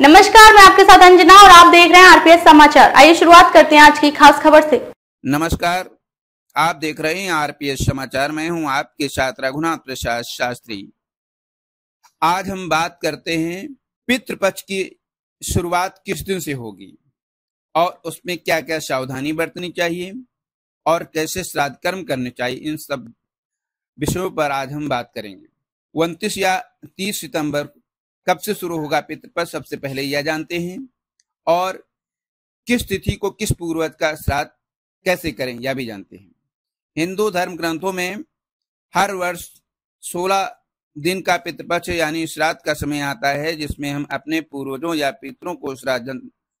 नमस्कार मैं आपके साथ अंजना और आप देख रहे हैं आरपीएस समाचार आइए शुरुआत करते हैं आज की खास खबर से नमस्कार आप देख रहे हैं आरपीएस समाचार मैं हूं आपके साथ रघुनाथ प्रसाद शास्त्री आज हम बात करते हैं पितृपक्ष की शुरुआत किस दिन से होगी और उसमें क्या क्या सावधानी बरतनी चाहिए और कैसे श्राद्ध कर्म करने चाहिए इन सब विषयों पर आज हम बात करेंगे उनतीस या तीस सितंबर कब से शुरू होगा पितृपक्ष सबसे पहले यह जानते हैं और किस तिथि को किस पूर्वज का श्राद्ध कैसे करें यह भी जानते हैं हिंदू धर्म ग्रंथों में हर वर्ष सोलह दिन का पितृपक्ष यानी श्राद्ध का समय आता है जिसमें हम अपने पूर्वजों या पितरों को श्राद्ध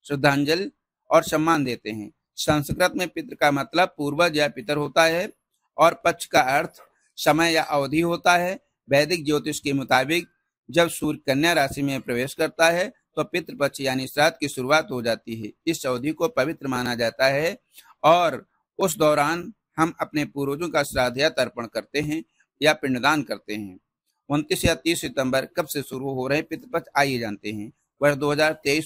श्रद्धांजलि और सम्मान देते हैं संस्कृत में पितृ का मतलब पूर्वज या पितर होता है और पक्ष का अर्थ समय या अवधि होता है वैदिक ज्योतिष के मुताबिक जब सूर्य कन्या राशि में प्रवेश करता है तो पितृपक्ष यानी श्राद्ध की शुरुआत हो जाती है इस अवधि को पवित्र माना जाता है और उस दौरान हम अपने पूर्वजों का श्राद्ध या तर्पण करते हैं या पिंडदान करते हैं उनतीस या तीस सितंबर कब से शुरू हो रहे पितृपक्ष आइए जानते हैं वर्ष दो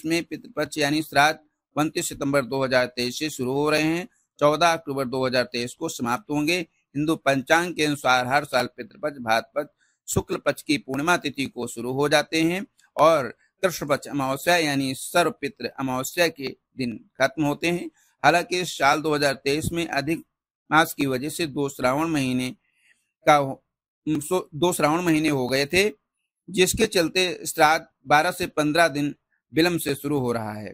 में पितृपक्ष यानी श्राद्ध उनतीस सितंबर 2023 से शुरू हो रहे हैं 14 अक्टूबर 2023 को समाप्त होंगे हिंदू पंचांग के अनुसार हर साल पितृपक्ष पक्ष शुक्ल पक्ष की पूर्णिमा तिथि को शुरू हो जाते हैं और कृष्ण पक्ष अमावस्या यानी सर्व पित्र अमावस्या के दिन खत्म होते हैं हालांकि साल 2023 में अधिक मास की वजह से दो श्रावण महीने का दो श्रावण महीने हो गए थे जिसके चलते श्राद्ध बारह से पंद्रह दिन विलम्ब से शुरू हो रहा है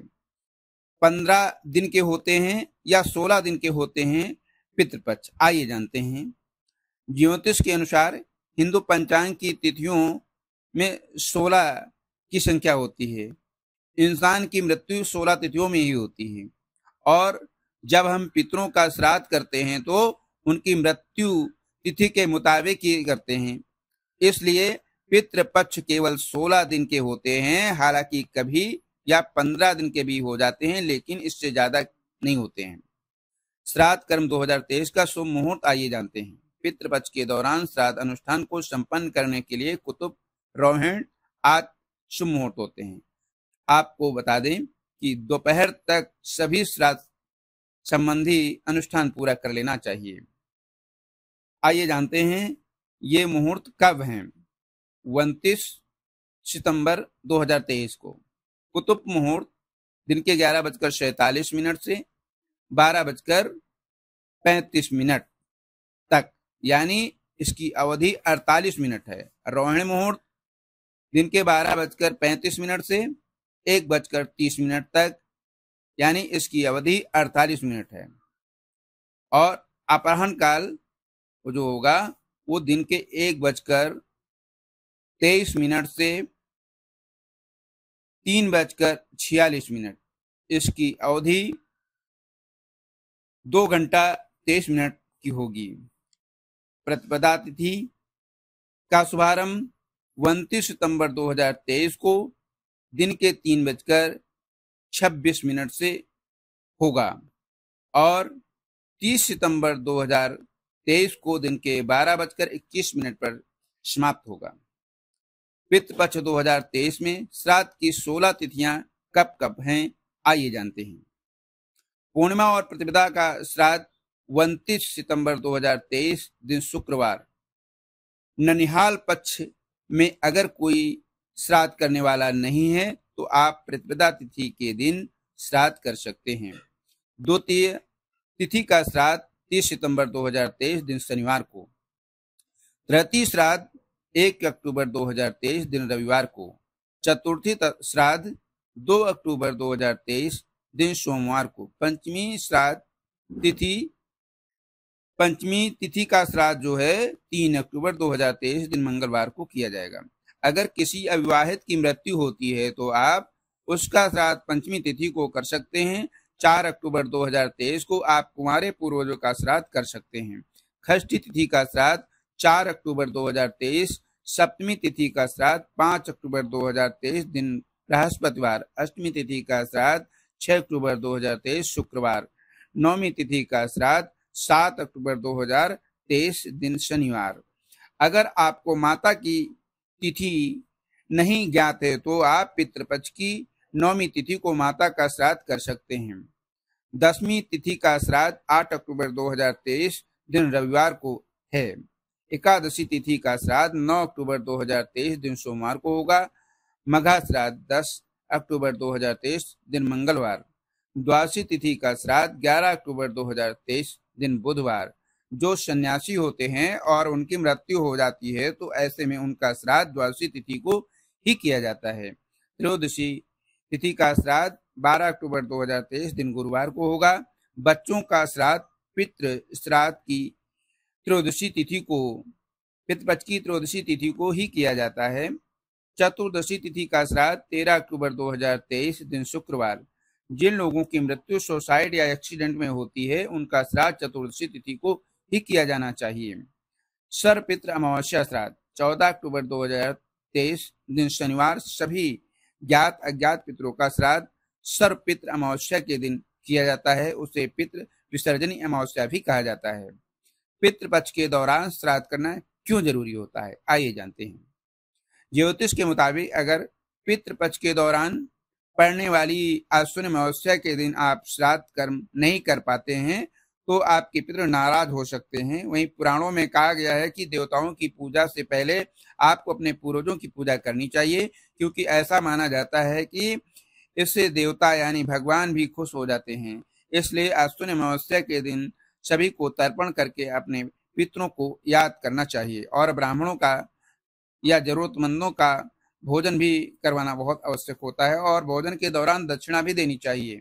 पंद्रह दिन के होते हैं या सोलह दिन के होते हैं पितृपक्ष आइए जानते हैं ज्योतिष के अनुसार हिंदू पंचांग की तिथियों में सोलह की संख्या होती है इंसान की मृत्यु सोलह तिथियों में ही होती है और जब हम पितरों का श्राद्ध करते हैं तो उनकी मृत्यु तिथि के मुताबिक ही करते हैं इसलिए पितृ पक्ष केवल सोलह दिन के होते हैं हालांकि कभी या पंद्रह दिन के भी हो जाते हैं लेकिन इससे ज्यादा नहीं होते हैं श्राद्ध कर्म 2023 का शुभ मुहूर्त आइए जानते हैं पितृपक्ष के दौरान श्राद्ध अनुष्ठान को संपन्न करने के लिए कुतुब रोहिण आदि शुभ मुहूर्त होते हैं आपको बता दें कि दोपहर तक सभी श्राद्ध संबंधी अनुष्ठान पूरा कर लेना चाहिए आइए जानते हैं ये मुहूर्त कब है उनतीस सितंबर 2023 को कुतुब मुहूर्त दिन के ग्यारह बजकर सैतालीस मिनट से बारह बजकर पैंतीस मिनट तक यानी इसकी अवधि 48 मिनट है रोहिण मुहूर्त दिन के बारह बजकर पैंतीस मिनट से एक बजकर तीस मिनट तक यानी इसकी अवधि 48 मिनट है और अपराहन काल जो होगा वो दिन के एक बजकर तेईस मिनट से तीन बजकर छियालीस मिनट इसकी अवधि दो घंटा तेईस मिनट की होगी प्रतिपदा तिथि का शुभारंभ उनतीस सितंबर 2023 को दिन के तीन बजकर छब्बीस मिनट से होगा और 30 सितंबर 2023 को दिन के बारह बजकर इक्कीस मिनट पर समाप्त होगा पितृपक्ष 2023 में श्राद्ध की 16 तिथियां कब कब हैं आइए जानते हैं पूर्णिमा और प्रतिपदा का श्राद्ध उनतीस सितंबर 2023 दिन शुक्रवार ननिहाल पक्ष में अगर कोई श्राद्ध करने वाला नहीं है तो आप प्रतिपदा तिथि के दिन श्राद्ध कर सकते हैं द्वितीय तिथि का श्राद्ध 30 सितंबर 2023 दिन शनिवार को तृतीय श्राद्ध 1 अक्टूबर 2023 दिन रविवार को चतुर्थी श्राद्ध 2 अक्टूबर 2023 दिन सोमवार को पंचमी श्राद्ध तिथि पंचमी तिथि का श्राद्ध जो है तीन अक्टूबर 2023 दिन मंगलवार को किया जाएगा अगर किसी अविवाहित की मृत्यु होती है तो आप उसका श्राद्ध पंचमी तिथि को कर सकते हैं चार अक्टूबर 2023 को आप कुमारे पूर्वजों का श्राद्ध कर सकते हैं खष्टी तिथि का श्राद्ध चार अक्टूबर 2023 सप्तमी तिथि का श्राद्ध पांच अक्टूबर 2023 दिन बृहस्पतिवार अष्टमी तिथि का श्राद्ध छह अक्टूबर 2023 शुक्रवार नौमी तिथि का श्राद्ध सात अक्टूबर 2023 दिन शनिवार अगर आपको माता की तिथि नहीं ज्ञात है तो आप पितृपक्ष की नौमी तिथि को माता का श्राद्ध कर सकते हैं दसवीं तिथि का श्राद्ध 8 अक्टूबर 2023 दिन रविवार को है एकादशी तिथि का श्राद्ध 9 अक्टूबर 2023 दिन सोमवार को होगा मघा श्राद्ध 10 अक्टूबर 2023 दिन मंगलवार द्वादशी तिथि का श्राद्ध 11 अक्टूबर 2023 दिन बुधवार जो सन्यासी होते हैं और उनकी मृत्यु हो जाती है तो ऐसे में उनका श्राद्ध द्वादशी तिथि को ही किया जाता है त्रयोदशी तिथि का श्राद्ध 12 अक्टूबर 2023 दिन गुरुवार को होगा बच्चों का श्राद्ध पितृ श्राद्ध की त्रयोदशी तिथि को पितृपक्ष की त्रयोदशी तिथि को ही किया जाता है चतुर्दशी तिथि का श्राद्ध 13 अक्टूबर 2023 दिन शुक्रवार जिन लोगों की मृत्यु सुसाइड या एक्सीडेंट में होती है उनका श्राद्ध चतुर्दशी तिथि को ही किया जाना चाहिए सर पित्र अमावस्या श्राद्ध चौदह अक्टूबर दो दिन शनिवार सभी ज्ञात अज्ञात पितरों का श्राद्ध सर पित्र अमावस्या के दिन किया जाता है उसे पित्र विसर्जनी अमावस्या भी कहा जाता है पित्र पक्ष के दौरान श्राद्ध करना क्यों जरूरी होता है आइए जानते हैं ज्योतिष के मुताबिक अगर पितृपक्ष के दौरान पड़ने वाली अश्विन अमावस्या के दिन आप श्राद्ध कर्म नहीं कर पाते हैं तो आपके पितृ नाराज हो सकते हैं वहीं पुराणों में कहा गया है कि देवताओं की पूजा से पहले आपको अपने पूर्वजों की पूजा करनी चाहिए क्योंकि ऐसा माना जाता है कि इससे देवता यानी भगवान भी खुश हो जाते हैं इसलिए अश्विन अमावस्या के दिन सभी को तर्पण करके अपने पितरों को याद करना चाहिए और ब्राह्मणों का या जरूरतमंदों का भोजन भी करवाना बहुत आवश्यक होता है और भोजन के दौरान दक्षिणा भी देनी चाहिए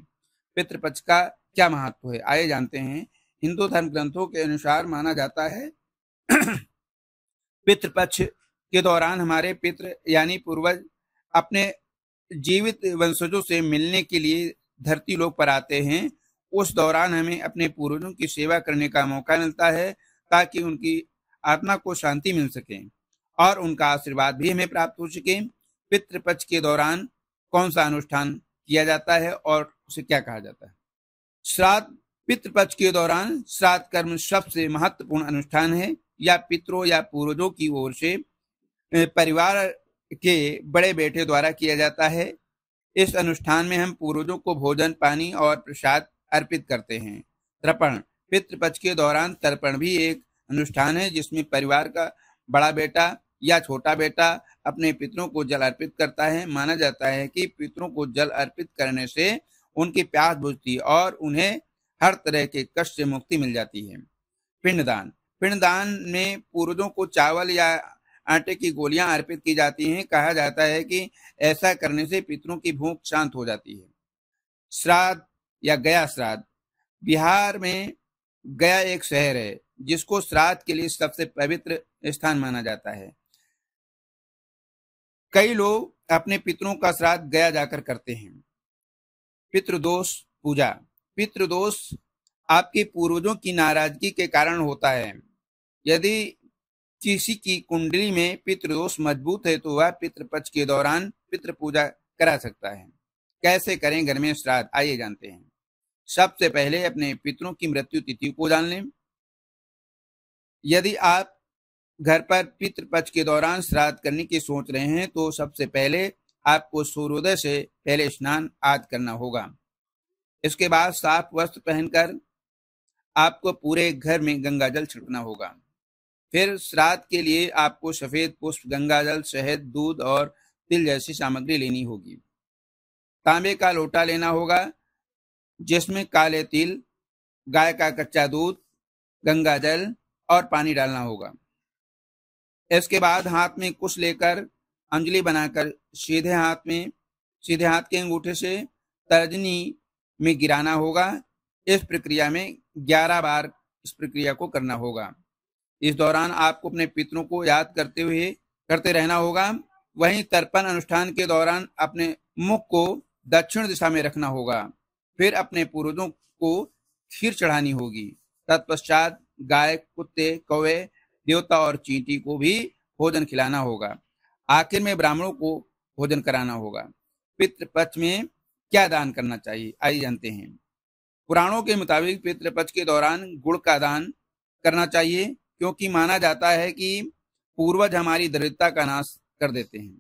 पितृपक्ष का क्या महत्व है आइए जानते हैं हिंदू धर्म ग्रंथों के अनुसार माना जाता है पितृपक्ष के दौरान हमारे पितृ यानी पूर्वज अपने जीवित वंशजों से मिलने के लिए धरती लोग पर आते हैं उस दौरान हमें अपने पूर्वजों की सेवा करने का मौका मिलता है ताकि उनकी आत्मा को शांति मिल सके और उनका आशीर्वाद भी हमें प्राप्त हो सके पितृपक्ष के दौरान कौन सा अनुष्ठान किया जाता है और उसे क्या कहा जाता है श्राद्ध पितृपक्ष के दौरान श्राद्ध कर्म सबसे महत्वपूर्ण अनुष्ठान है या पितरों या पूर्वजों की ओर से परिवार के बड़े बेटे द्वारा किया जाता है इस अनुष्ठान में हम पूर्वजों को भोजन पानी और प्रसाद अर्पित करते हैं तर्पण पितृपक्ष के दौरान तर्पण भी एक अनुष्ठान है जिसमें परिवार का बड़ा बेटा या छोटा बेटा अपने पितरों को जल अर्पित करता है माना जाता है कि पितरों को जल अर्पित करने से उनकी प्यास बुझती और उन्हें हर तरह के कष्ट से मुक्ति मिल जाती है पिंडदान पिंडदान में पूर्वजों को चावल या आटे की गोलियां अर्पित की जाती हैं कहा जाता है कि ऐसा करने से पितरों की भूख शांत हो जाती है श्राद्ध या गया श्राद्ध बिहार में गया एक शहर है जिसको श्राद्ध के लिए सबसे पवित्र स्थान माना जाता है कई लोग अपने पितरों का श्राद्ध गया जाकर करते हैं पितृदोष पूजा पितृदोष आपके पूर्वजों की नाराजगी के कारण होता है यदि किसी की कुंडली में पितृदोष मजबूत है तो वह पितृपक्ष के दौरान पितृ पूजा करा सकता है कैसे करें घर में श्राद्ध आइए जानते हैं सबसे पहले अपने पितरों की मृत्यु तिथि को जान लें यदि आप घर पर पितृपक्ष के दौरान श्राद्ध करने की सोच रहे हैं तो सबसे पहले आपको सूर्योदय से पहले स्नान आदि करना होगा इसके बाद साफ वस्त्र पहनकर आपको पूरे घर में गंगा जल छिड़कना होगा फिर श्राद्ध के लिए आपको सफेद पुष्प गंगा जल शहद दूध और तिल जैसी सामग्री लेनी होगी तांबे का लोटा लेना होगा जिसमें काले तिल गाय का कच्चा दूध गंगा जल और पानी डालना होगा इसके बाद हाथ में कुश लेकर अंजलि बनाकर सीधे हाथ में सीधे हाथ के अंगूठे से तर्जनी में गिराना होगा इस प्रक्रिया में ग्यारह बार इस प्रक्रिया को करना होगा इस दौरान आपको अपने पितरों को याद करते हुए करते रहना होगा वहीं तर्पण अनुष्ठान के दौरान अपने मुख को दक्षिण दिशा में रखना होगा फिर अपने पूर्वजों को खीर चढ़ानी होगी तत्पश्चात गाय कुत्ते कौवे देवता और चींटी को भी भोजन खिलाना होगा आखिर में ब्राह्मणों को भोजन कराना होगा पितृपक्ष में क्या दान करना चाहिए आइए जानते हैं पुराणों के मुताबिक पितृपक्ष के दौरान गुड़ का दान करना चाहिए क्योंकि माना जाता है कि पूर्वज हमारी दरिद्रता का नाश कर देते हैं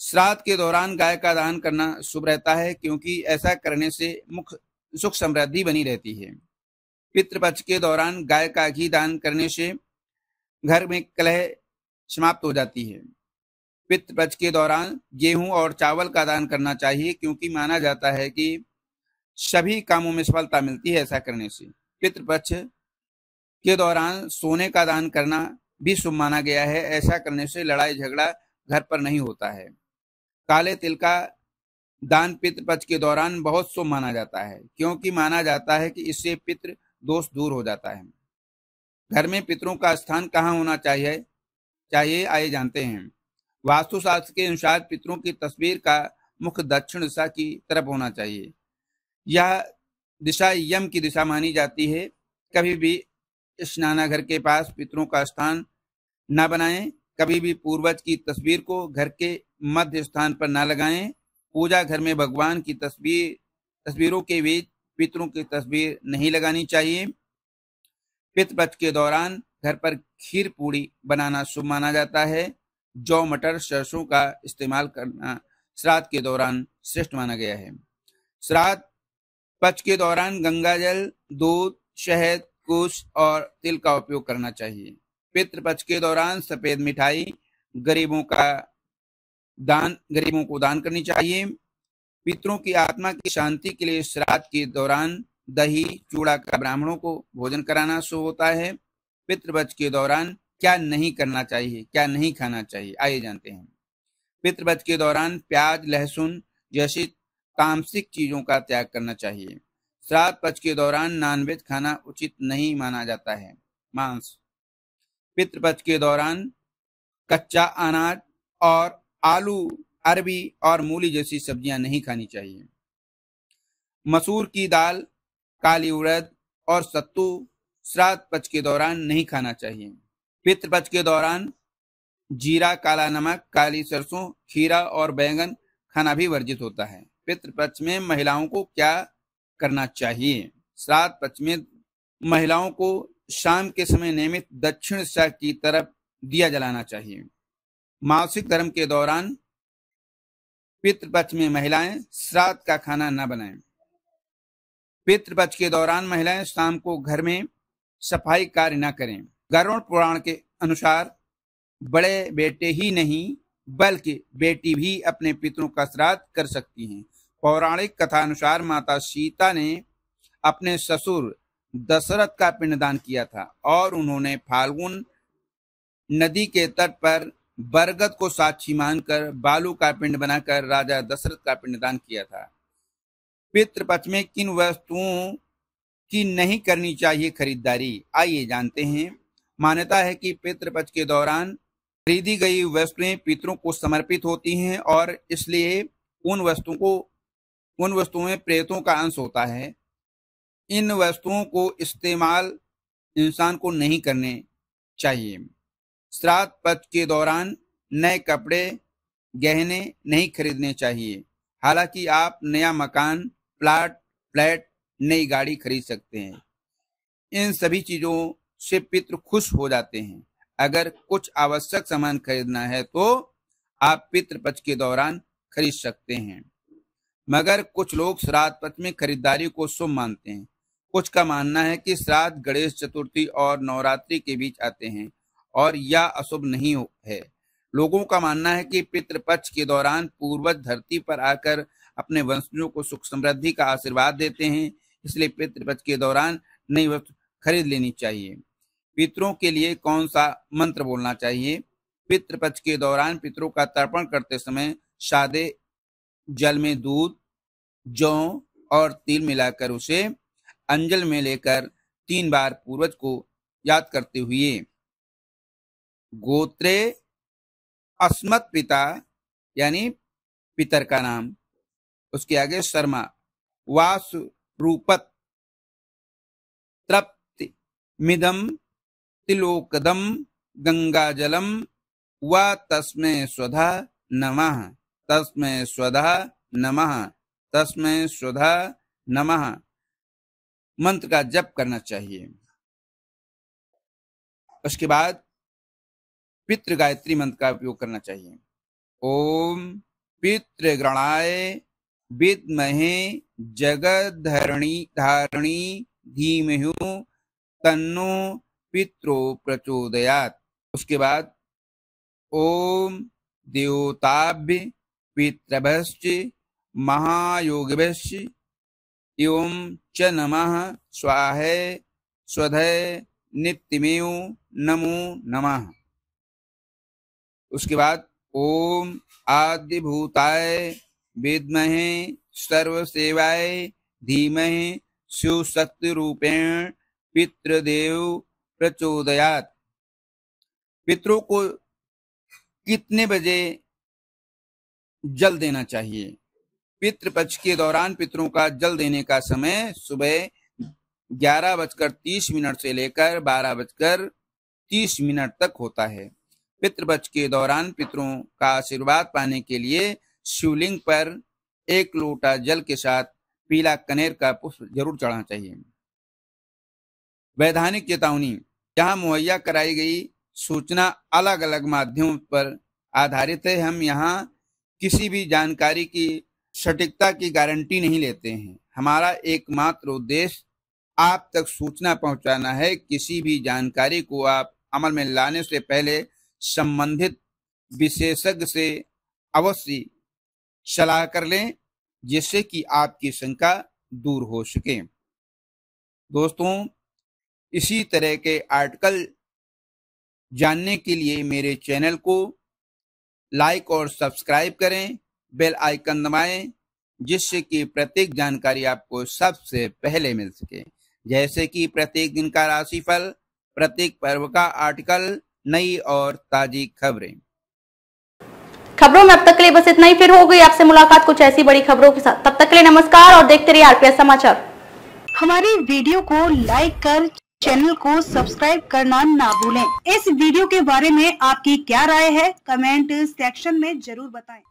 श्राद्ध के दौरान गाय का दान करना शुभ रहता है क्योंकि ऐसा करने से मुख सुख समृद्धि बनी रहती है पितृपक्ष के दौरान गाय का घी दान करने से घर में कलह समाप्त हो जाती है पितृपक्ष के दौरान गेहूं और चावल का दान करना चाहिए क्योंकि माना जाता है कि सभी कामों में सफलता मिलती है ऐसा करने से पितृपक्ष के दौरान सोने का दान करना भी शुभ माना गया है ऐसा करने से लड़ाई झगड़ा घर पर नहीं होता है काले तिल का दान पितृपक्ष के दौरान बहुत शुभ माना जाता है क्योंकि माना जाता है कि इससे पितृ दोष दूर हो जाता है घर में पितरों का स्थान कहाँ होना चाहिए चाहिए आए जानते हैं वास्तुशास्त्र के अनुसार पितरों की तस्वीर का मुख दक्षिण दिशा की तरफ होना चाहिए यह दिशा यम की दिशा मानी जाती है कभी भी स्नानाघर के पास पितरों का स्थान न बनाएं कभी भी पूर्वज की तस्वीर को घर के मध्य स्थान पर ना लगाएं पूजा घर में भगवान की तस्वीर तस्वीरों के बीच पितरों की तस्वीर नहीं लगानी चाहिए पितव्रत के दौरान घर पर खीर पूड़ी बनाना शुभ माना जाता है जौ मटर सरसों का इस्तेमाल करना श्राद्ध के दौरान श्रेष्ठ माना गया है श्राद्ध पच के दौरान गंगा जल दूध शहद कुश और तिल का उपयोग करना चाहिए पितृपक्ष के दौरान सफेद मिठाई गरीबों का दान गरीबों को दान करनी चाहिए पितरों की आत्मा की शांति के लिए श्राद्ध के दौरान दही चूड़ा का ब्राह्मणों को भोजन कराना शो होता है पितृवच के दौरान क्या नहीं करना चाहिए क्या नहीं खाना चाहिए आइए जानते हैं पितृवच के दौरान प्याज लहसुन जैसी तामसिक चीजों का त्याग करना चाहिए श्राद्ध पक्ष के दौरान नॉनवेज खाना उचित नहीं माना जाता है मांस पितृपक्ष के दौरान कच्चा अनाज और आलू अरबी और मूली जैसी सब्जियां नहीं खानी चाहिए मसूर की दाल काली उड़द और सत्तू श्राद्ध पक्ष के दौरान नहीं खाना चाहिए पितृपक्ष पक्ष के दौरान जीरा काला नमक काली सरसों खीरा और बैंगन खाना भी वर्जित होता है पितृपक्ष पक्ष में महिलाओं को क्या करना चाहिए श्राद्ध पक्ष में महिलाओं को शाम के समय नियमित दक्षिण दिशा की तरफ दिया जलाना चाहिए मासिक धर्म के दौरान पितृपक्ष में महिलाएं श्राद्ध का खाना न बनाएं पितृपक्ष के दौरान महिलाएं शाम को घर में सफाई कार्य न करें गरुण पुराण के अनुसार बड़े बेटे ही नहीं बल्कि बेटी भी अपने पितरों का श्राद्ध कर सकती हैं पौराणिक कथा अनुसार माता सीता ने अपने ससुर दशरथ का पिंडदान किया था और उन्होंने फाल्गुन नदी के तट पर बरगद को साक्षी मानकर बालू का पिंड बनाकर राजा दशरथ का पिंडदान किया था पितृपक्ष में किन वस्तुओं की नहीं करनी चाहिए खरीदारी आइए जानते हैं मान्यता है कि पितृपक्ष के दौरान खरीदी गई वस्तुएं पितरों को समर्पित होती हैं और इसलिए उन वस्तुओं को उन वस्तुओं में प्रेतों का अंश होता है इन वस्तुओं को इस्तेमाल इंसान को नहीं करने चाहिए श्राद्ध पथ के दौरान नए कपड़े गहने नहीं खरीदने चाहिए हालांकि आप नया मकान प्लाट फ्लैट नई गाड़ी खरीद सकते हैं इन सभी चीजों से पितृ खुश हो जाते हैं अगर कुछ आवश्यक सामान खरीदना है तो आप पित्र पक्ष के दौरान खरीद सकते हैं मगर कुछ लोग श्राद्ध पक्ष में खरीदारी को शुभ मानते हैं कुछ का मानना है कि श्राद्ध गणेश चतुर्थी और नवरात्रि के बीच आते हैं और यह अशुभ नहीं है लोगों का मानना है कि पितृपक्ष के दौरान पूर्वज धरती पर आकर अपने वंशजों को सुख समृद्धि का आशीर्वाद देते हैं इसलिए पितृपक्ष के दौरान नई वस्तु खरीद लेनी चाहिए पितरों के लिए कौन सा मंत्र बोलना चाहिए पितृपक्ष के दौरान पितरों का तर्पण करते समय सादे जल में दूध जौ और तिल मिलाकर उसे अंजल में लेकर तीन बार पूर्वज को याद करते हुए गोत्रे अस्मत पिता यानी पितर का नाम उसके आगे शर्मा वासु रूपत तृप्ति मिदम तिलोकदम जलम व तस्मे स्वधा नमः तस्मे स्वधा नमः तस्मे स्वधा नमः मंत्र का जप करना चाहिए उसके बाद पितृ गायत्री मंत्र का उपयोग करना चाहिए ओम पितृ गणाय विद्महे जगद्धरणी धारणी धीमहु तन्नो पित्रो प्रचोदयात उसके बाद ओम देवताभ्य पितृभ्य महायोगभ्य एवं च नम स्वाहे स्वधय नित्यमेव नमो नमः उसके बाद ओम आदिभूताय विद्महे सर्व सेवाय धीमहे शिव शक्ति रूपेण पितृदेव प्रचोदयात पितरों को कितने बजे जल देना चाहिए पितृ पक्ष के दौरान पितरों का जल देने का समय सुबह ग्यारह बजकर तीस मिनट से लेकर बारह बजकर तीस मिनट तक होता है पितृपक्ष के दौरान पितरों का आशीर्वाद पाने के लिए शिवलिंग पर एक लोटा जल के साथ पीला कनेर का पुष्प जरूर चढ़ाना चाहिए वैधानिक चेतावनी जहां मुहैया कराई गई सूचना अलग अलग माध्यम पर आधारित है हम यहाँ किसी भी जानकारी की सटीकता की गारंटी नहीं लेते हैं हमारा एकमात्र उद्देश्य आप तक सूचना पहुंचाना है किसी भी जानकारी को आप अमल में लाने से पहले संबंधित विशेषज्ञ से अवश्य सलाह कर लें जिससे कि आपकी शंका दूर हो सके दोस्तों इसी तरह के आर्टिकल जानने के लिए मेरे चैनल को लाइक और सब्सक्राइब करें बेल आइकन दबाएं जिससे कि प्रत्येक जानकारी आपको सबसे पहले मिल सके जैसे कि प्रत्येक दिन का राशिफल प्रत्येक पर्व का आर्टिकल नई और ताजी खबरें खबरों में अब तक के लिए बस इतना ही फिर हो गई आपसे मुलाकात कुछ ऐसी बड़ी खबरों के साथ तब तक के लिए नमस्कार और देखते रहिए आरपीएस समाचार हमारी वीडियो को लाइक कर चैनल को सब्सक्राइब करना ना भूलें इस वीडियो के बारे में आपकी क्या राय है कमेंट सेक्शन में जरूर बताएं